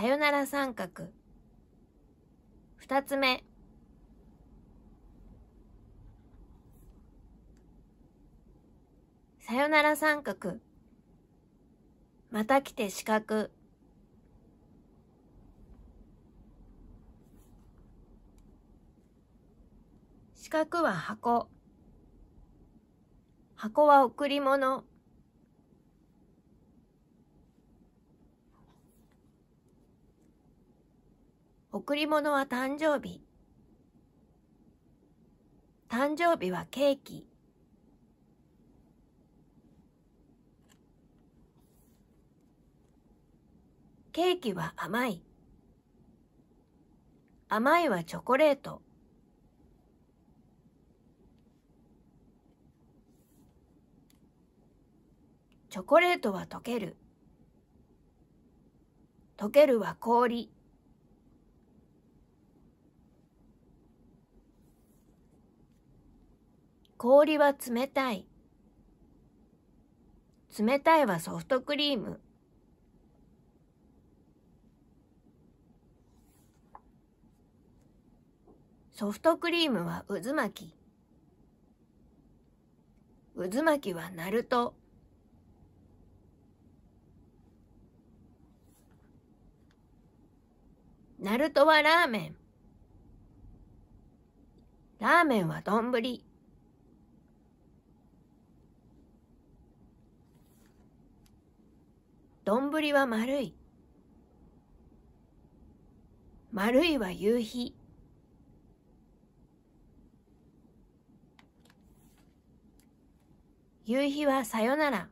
さよなら三角。二つ目。さよなら三角。また来て四角。四角は箱。箱は贈り物。贈り物は誕生日。誕生日はケーキ。ケーキは甘い。甘いはチョコレート。チョコレートは溶ける。溶けるは氷。氷は冷たい。冷たいはソフトクリーム。ソフトクリームは渦巻き。渦巻きはナルト。ナルトはラーメン。ラーメンは丼。丼は丸い。丸いは夕日。夕日はさよなら。